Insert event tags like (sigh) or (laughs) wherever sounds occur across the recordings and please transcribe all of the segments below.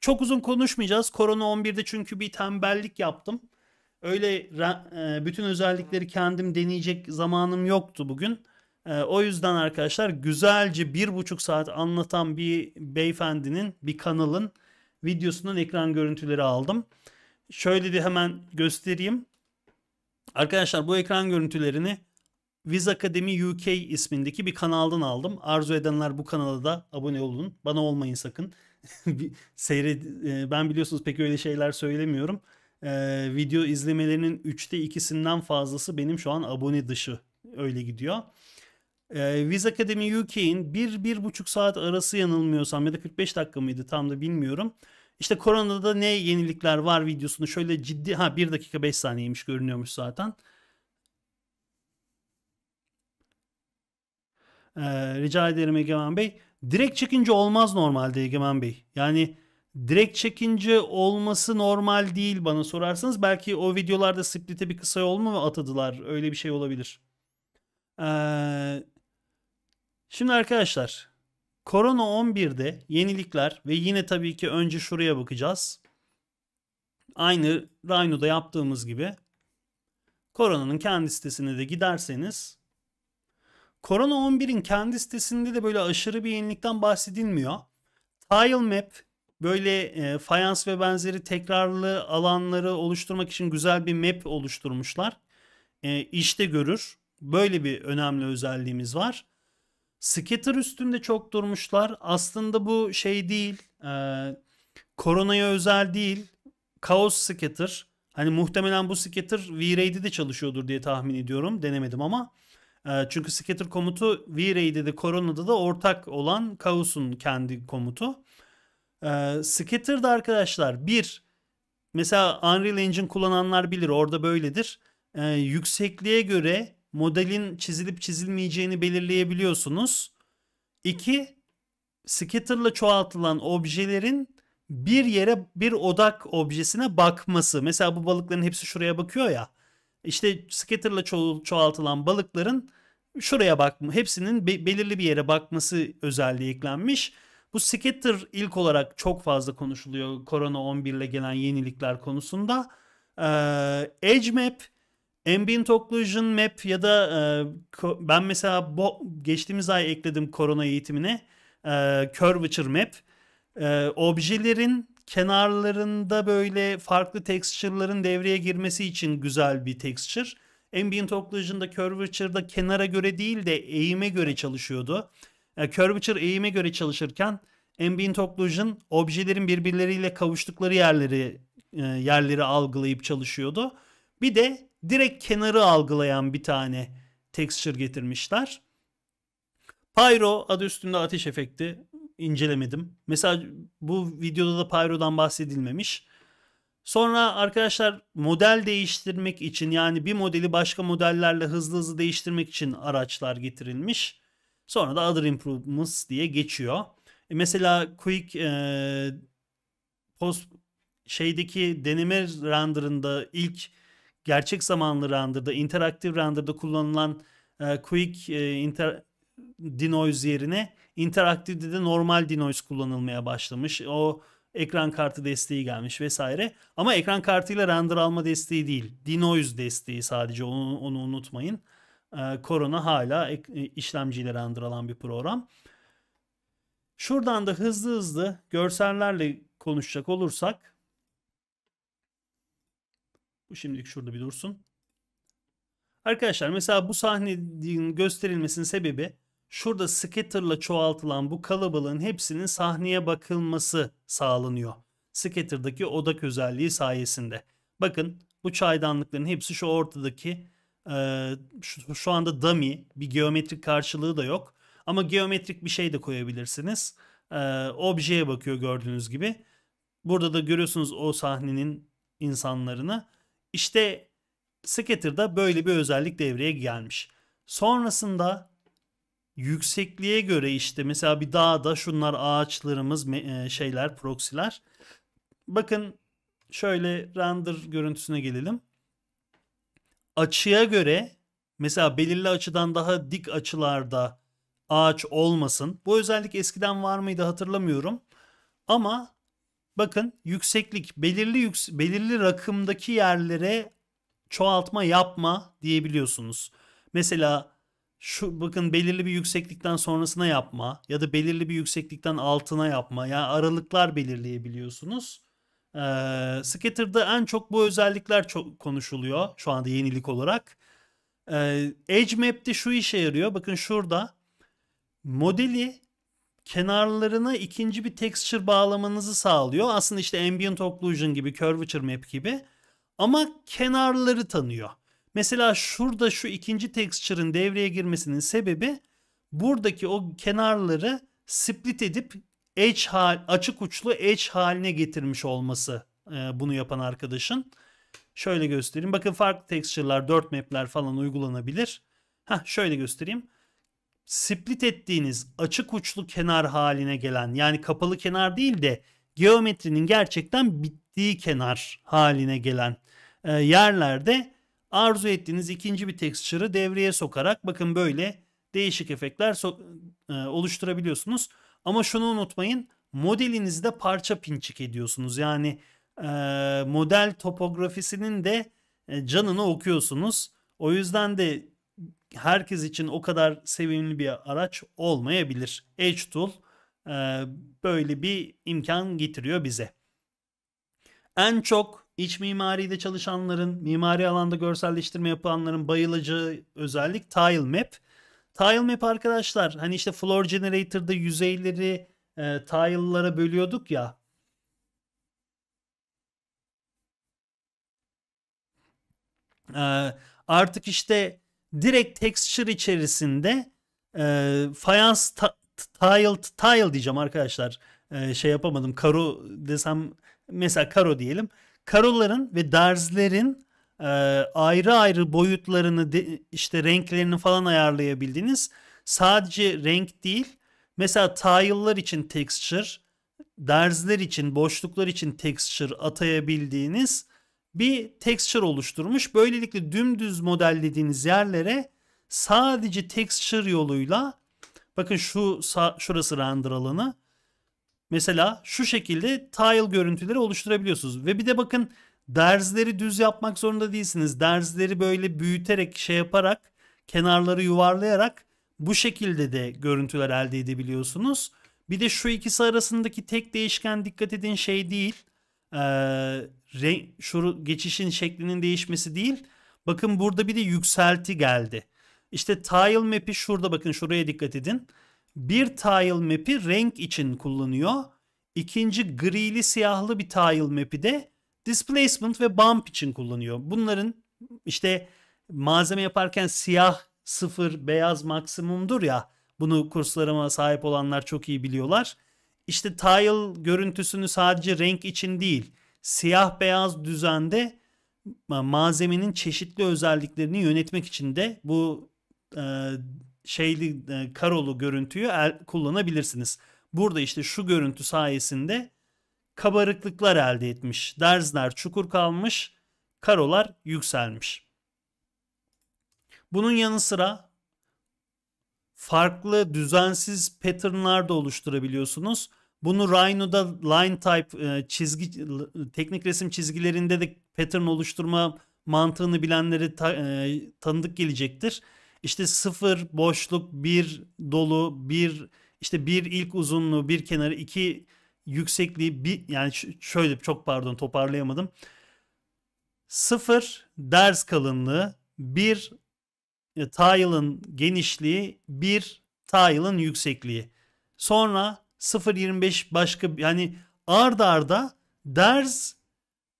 Çok uzun konuşmayacağız. Korona 11'de çünkü bir tembellik yaptım. Öyle e, bütün özellikleri kendim deneyecek zamanım yoktu bugün. E, o yüzden arkadaşlar güzelce bir buçuk saat anlatan bir beyefendinin, bir kanalın videosundan ekran görüntüleri aldım. Şöyle de hemen göstereyim. Arkadaşlar bu ekran görüntülerini Viz Akademi UK ismindeki bir kanaldan aldım. Arzu edenler bu kanala da abone olun. Bana olmayın sakın. (laughs) Seyred e, ben biliyorsunuz pek öyle şeyler söylemiyorum. E, video izlemelerinin 3'te 2'sinden fazlası benim şu an abone dışı öyle gidiyor. Ee, Viz Academy UK'in 1-1,5 saat arası yanılmıyorsam ya da 45 dakika mıydı tam da bilmiyorum. İşte koronada ne yenilikler var videosunu şöyle ciddi ha 1 dakika 5 saniyeymiş görünüyormuş zaten. Ee, rica ederim Egemen Bey. Direkt çekince olmaz normalde Egemen Bey. Yani direkt çekince olması normal değil bana sorarsanız. Belki o videolarda split'e bir kısa yol mu atadılar? Öyle bir şey olabilir. Ee, şimdi arkadaşlar Korona 11'de yenilikler ve yine tabii ki önce şuraya bakacağız. Aynı Rhino'da yaptığımız gibi Korona'nın kendi sitesine de giderseniz Corona 11'in kendi sitesinde de böyle aşırı bir yenilikten bahsedilmiyor. Tile Map böyle e, fayans ve benzeri tekrarlı alanları oluşturmak için güzel bir map oluşturmuşlar. E, işte görür. Böyle bir önemli özelliğimiz var. Scatter üstünde çok durmuşlar. Aslında bu şey değil. E, koronaya özel değil. Kaos Scatter. Hani muhtemelen bu Scatter V-Raid'de de çalışıyordur diye tahmin ediyorum. Denemedim ama. Ee, çünkü scatter komutu V-Ray'de de Corona'da da ortak olan Kaos'un kendi komutu. Ee, Scatter'da arkadaşlar bir mesela Unreal Engine kullananlar bilir orada böyledir. Ee, yüksekliğe göre modelin çizilip çizilmeyeceğini belirleyebiliyorsunuz. İki Scatter'la çoğaltılan objelerin bir yere bir odak objesine bakması. Mesela bu balıkların hepsi şuraya bakıyor ya. İşte scatter'la çoğaltılan balıkların şuraya bakma hepsinin be- belirli bir yere bakması özelliği eklenmiş. Bu scatter ilk olarak çok fazla konuşuluyor Corona 11 ile gelen yenilikler konusunda. Ee, Edge Map, Ambient Occlusion Map ya da e, ben mesela bu, geçtiğimiz ay ekledim korona eğitimine e, ee, Curvature Map. E, objelerin kenarlarında böyle farklı texture'ların devreye girmesi için güzel bir texture. Ambient Occlusion'da curvature'da kenara göre değil de eğime göre çalışıyordu. E, curvature eğime göre çalışırken ambient occlusion objelerin birbirleriyle kavuştukları yerleri e, yerleri algılayıp çalışıyordu. Bir de direkt kenarı algılayan bir tane texture getirmişler. Pyro adı üstünde ateş efekti incelemedim. Mesela bu videoda da Pyro'dan bahsedilmemiş. Sonra arkadaşlar model değiştirmek için yani bir modeli başka modellerle hızlı hızlı değiştirmek için araçlar getirilmiş. Sonra da other improvements diye geçiyor. E mesela quick e, post şeydeki deneme renderında ilk gerçek zamanlı renderda interaktif renderda kullanılan e, quick e, inter, denoise yerine interaktifde de normal denoise kullanılmaya başlamış. O ekran kartı desteği gelmiş vesaire. Ama ekran kartıyla render alma desteği değil. Denoise desteği sadece onu, onu unutmayın. Ee, Corona hala ek, e, işlemciyle render alan bir program. Şuradan da hızlı hızlı görsellerle konuşacak olursak. Bu şimdilik şurada bir dursun. Arkadaşlar mesela bu sahnenin gösterilmesinin sebebi şurada scatter'la çoğaltılan bu kalabalığın hepsinin sahneye bakılması sağlanıyor. Scatter'daki odak özelliği sayesinde. Bakın bu çaydanlıkların hepsi şu ortadaki e, şu, şu anda dummy bir geometrik karşılığı da yok. Ama geometrik bir şey de koyabilirsiniz. E, objeye bakıyor gördüğünüz gibi. Burada da görüyorsunuz o sahnenin insanlarını. İşte Scatter'da böyle bir özellik devreye gelmiş. Sonrasında yüksekliğe göre işte mesela bir dağda şunlar ağaçlarımız e, şeyler proxyler. Bakın şöyle render görüntüsüne gelelim. Açıya göre mesela belirli açıdan daha dik açılarda ağaç olmasın. Bu özellik eskiden var mıydı hatırlamıyorum. Ama bakın yükseklik belirli yüks belirli rakımdaki yerlere çoğaltma yapma diyebiliyorsunuz. Mesela şu bakın belirli bir yükseklikten sonrasına yapma ya da belirli bir yükseklikten altına yapma yani aralıklar belirleyebiliyorsunuz. Ee, Scatter'da en çok bu özellikler çok konuşuluyor şu anda yenilik olarak. Ee, Edge Map'te şu işe yarıyor. Bakın şurada modeli kenarlarına ikinci bir texture bağlamanızı sağlıyor. Aslında işte Ambient Occlusion gibi, Curvature Map gibi ama kenarları tanıyor. Mesela şurada şu ikinci texture'ın devreye girmesinin sebebi buradaki o kenarları split edip edge hal, açık uçlu edge haline getirmiş olması e, bunu yapan arkadaşın. Şöyle göstereyim. Bakın farklı texture'lar, 4 map'ler falan uygulanabilir. Heh, şöyle göstereyim. Split ettiğiniz açık uçlu kenar haline gelen yani kapalı kenar değil de geometrinin gerçekten bittiği kenar haline gelen e, yerlerde arzu ettiğiniz ikinci bir texture'ı devreye sokarak bakın böyle değişik efektler so e, oluşturabiliyorsunuz. Ama şunu unutmayın modelinizde parça pinçik ediyorsunuz. Yani e, model topografisinin de e, canını okuyorsunuz. O yüzden de herkes için o kadar sevimli bir araç olmayabilir. Edge Tool e, böyle bir imkan getiriyor bize. En çok İç mimaride çalışanların, mimari alanda görselleştirme yapanların bayılacağı özellik tile map. Tile map arkadaşlar hani işte floor generator'da yüzeyleri e, tile'lara bölüyorduk ya. E, artık işte direkt texture içerisinde e, fayans tile tile diyeceğim arkadaşlar. E, şey yapamadım. Karo desem mesela karo diyelim Karolların ve Darzler'in e, ayrı ayrı boyutlarını de, işte renklerini falan ayarlayabildiğiniz sadece renk değil mesela tile'lar için texture, derzler için, boşluklar için texture atayabildiğiniz bir texture oluşturmuş. Böylelikle dümdüz modellediğiniz yerlere sadece texture yoluyla bakın şu sağ, şurası render alanı Mesela şu şekilde tile görüntüleri oluşturabiliyorsunuz. Ve bir de bakın derzleri düz yapmak zorunda değilsiniz. Derzleri böyle büyüterek şey yaparak kenarları yuvarlayarak bu şekilde de görüntüler elde edebiliyorsunuz. Bir de şu ikisi arasındaki tek değişken dikkat edin şey değil. Ee, renk, şu geçişin şeklinin değişmesi değil. Bakın burada bir de yükselti geldi. İşte tile map'i şurada bakın şuraya dikkat edin bir tile map'i renk için kullanıyor. İkinci grili siyahlı bir tile map'i de displacement ve bump için kullanıyor. Bunların işte malzeme yaparken siyah sıfır beyaz maksimumdur ya bunu kurslarıma sahip olanlar çok iyi biliyorlar. İşte tile görüntüsünü sadece renk için değil siyah beyaz düzende malzemenin çeşitli özelliklerini yönetmek için de bu e, şeyli e, karolu görüntüyü el, kullanabilirsiniz. Burada işte şu görüntü sayesinde kabarıklıklar elde etmiş. Derzler çukur kalmış, karolar yükselmiş. Bunun yanı sıra farklı düzensiz patternlar da oluşturabiliyorsunuz. Bunu Rhino'da line type e, çizgi teknik resim çizgilerinde de pattern oluşturma mantığını bilenleri ta, e, tanıdık gelecektir işte sıfır boşluk, bir dolu, bir işte bir ilk uzunluğu, bir kenarı, iki yüksekliği, bir yani şöyle çok pardon toparlayamadım. Sıfır ders kalınlığı, bir e, tile'ın genişliği, bir tile'ın yüksekliği. Sonra 0.25 başka yani ard arda ders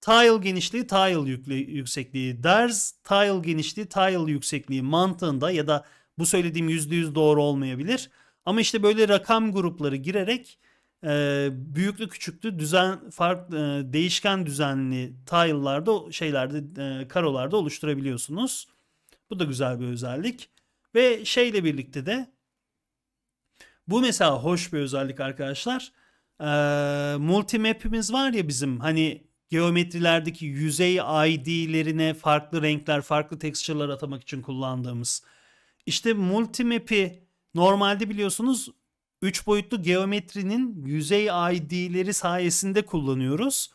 tile genişliği tile yükle, yüksekliği ders tile genişliği tile yüksekliği mantığında ya da bu söylediğim %100 doğru olmayabilir. Ama işte böyle rakam grupları girerek e, büyüklü küçüklü düzen farklı e, değişken düzenli tile'larda şeylerde e, karolarda oluşturabiliyorsunuz. Bu da güzel bir özellik. Ve şeyle birlikte de bu mesela hoş bir özellik arkadaşlar. E, map'imiz var ya bizim hani geometrilerdeki yüzey ID'lerine farklı renkler, farklı texture'lar atamak için kullandığımız. İşte Multimap'i normalde biliyorsunuz 3 boyutlu geometrinin yüzey ID'leri sayesinde kullanıyoruz.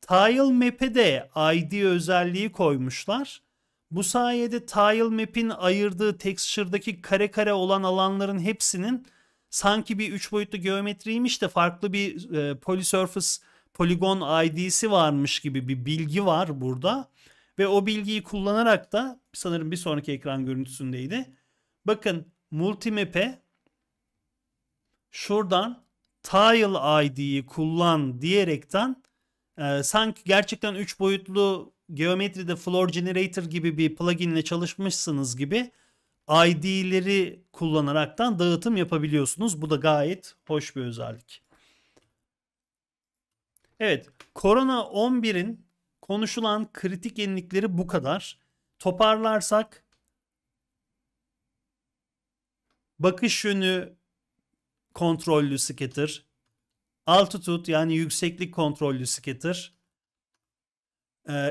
Tile Map'e de ID özelliği koymuşlar. Bu sayede Tile Map'in ayırdığı texture'daki kare kare olan alanların hepsinin sanki bir 3 boyutlu geometriymiş de farklı bir e, polysurface Polygon ID'si varmış gibi bir bilgi var burada. Ve o bilgiyi kullanarak da sanırım bir sonraki ekran görüntüsündeydi. Bakın Multimap'e şuradan Tile ID'yi kullan diyerekten e, sanki gerçekten 3 boyutlu geometride Floor Generator gibi bir plugin ile çalışmışsınız gibi ID'leri kullanaraktan dağıtım yapabiliyorsunuz. Bu da gayet hoş bir özellik. Evet, Korona 11'in konuşulan kritik yenilikleri bu kadar. Toparlarsak bakış yönü kontrollü skater, altitude yani yükseklik kontrollü skater,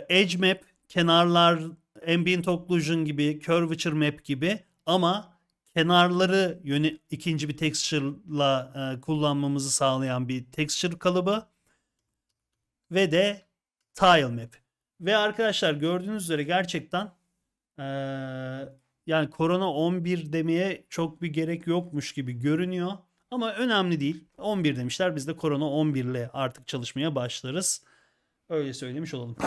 edge map, kenarlar, ambient occlusion gibi, curvature map gibi ama kenarları yönü ikinci bir texture'la e, kullanmamızı sağlayan bir texture kalıbı ve de tile map. Ve arkadaşlar gördüğünüz üzere gerçekten ee, yani korona 11 demeye çok bir gerek yokmuş gibi görünüyor. Ama önemli değil. 11 demişler. Biz de korona 11 ile artık çalışmaya başlarız. Öyle söylemiş olalım.